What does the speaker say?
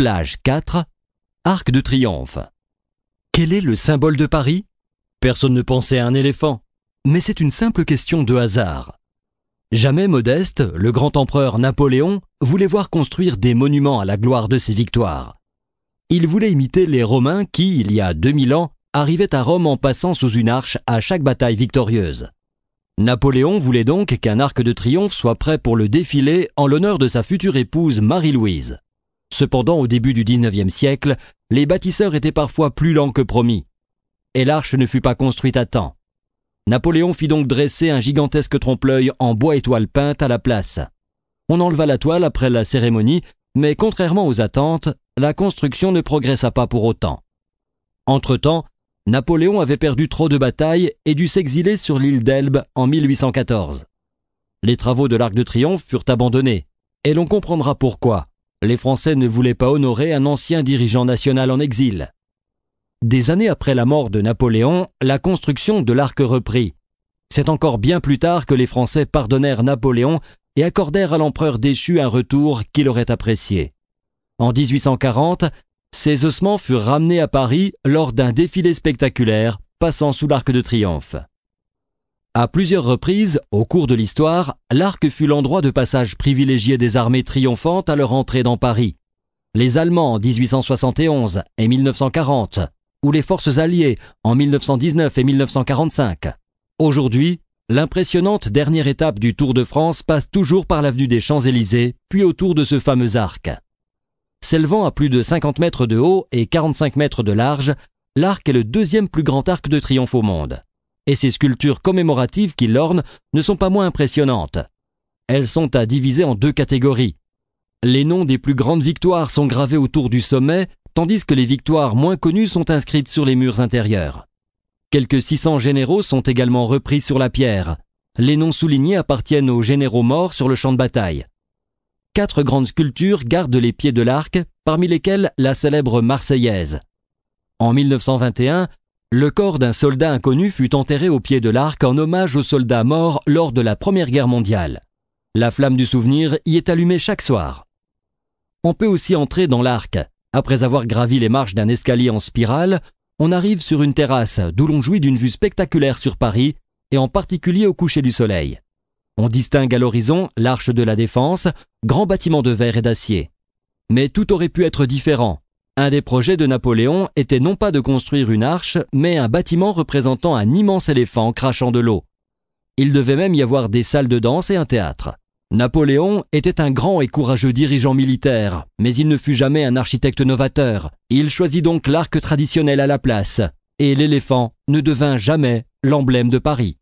Plage 4, Arc de Triomphe. Quel est le symbole de Paris Personne ne pensait à un éléphant, mais c'est une simple question de hasard. Jamais Modeste, le grand empereur Napoléon, voulait voir construire des monuments à la gloire de ses victoires. Il voulait imiter les Romains qui, il y a 2000 ans, arrivaient à Rome en passant sous une arche à chaque bataille victorieuse. Napoléon voulait donc qu'un arc de triomphe soit prêt pour le défilé en l'honneur de sa future épouse Marie-Louise. Cependant, au début du XIXe siècle, les bâtisseurs étaient parfois plus lents que promis. Et l'arche ne fut pas construite à temps. Napoléon fit donc dresser un gigantesque trompe-l'œil en bois et toile peinte à la place. On enleva la toile après la cérémonie, mais contrairement aux attentes, la construction ne progressa pas pour autant. Entre-temps, Napoléon avait perdu trop de batailles et dut s'exiler sur l'île d'Elbe en 1814. Les travaux de l'Arc de Triomphe furent abandonnés, et l'on comprendra pourquoi les Français ne voulaient pas honorer un ancien dirigeant national en exil. Des années après la mort de Napoléon, la construction de l'arc reprit. C'est encore bien plus tard que les Français pardonnèrent Napoléon et accordèrent à l'empereur déchu un retour qu'il aurait apprécié. En 1840, ses ossements furent ramenés à Paris lors d'un défilé spectaculaire passant sous l'arc de triomphe. À plusieurs reprises, au cours de l'histoire, l'arc fut l'endroit de passage privilégié des armées triomphantes à leur entrée dans Paris. Les Allemands en 1871 et 1940, ou les forces alliées en 1919 et 1945. Aujourd'hui, l'impressionnante dernière étape du Tour de France passe toujours par l'avenue des Champs-Élysées, puis autour de ce fameux arc. S'élevant à plus de 50 mètres de haut et 45 mètres de large, l'arc est le deuxième plus grand arc de triomphe au monde et ces sculptures commémoratives qui l'ornent ne sont pas moins impressionnantes. Elles sont à diviser en deux catégories. Les noms des plus grandes victoires sont gravés autour du sommet, tandis que les victoires moins connues sont inscrites sur les murs intérieurs. Quelques 600 généraux sont également repris sur la pierre. Les noms soulignés appartiennent aux généraux morts sur le champ de bataille. Quatre grandes sculptures gardent les pieds de l'arc, parmi lesquelles la célèbre Marseillaise. En 1921, le corps d'un soldat inconnu fut enterré au pied de l'arc en hommage aux soldats morts lors de la Première Guerre mondiale. La flamme du souvenir y est allumée chaque soir. On peut aussi entrer dans l'arc. Après avoir gravi les marches d'un escalier en spirale, on arrive sur une terrasse d'où l'on jouit d'une vue spectaculaire sur Paris et en particulier au coucher du soleil. On distingue à l'horizon l'Arche de la Défense, grand bâtiment de verre et d'acier. Mais tout aurait pu être différent. Un des projets de Napoléon était non pas de construire une arche, mais un bâtiment représentant un immense éléphant crachant de l'eau. Il devait même y avoir des salles de danse et un théâtre. Napoléon était un grand et courageux dirigeant militaire, mais il ne fut jamais un architecte novateur. Il choisit donc l'arc traditionnel à la place, et l'éléphant ne devint jamais l'emblème de Paris.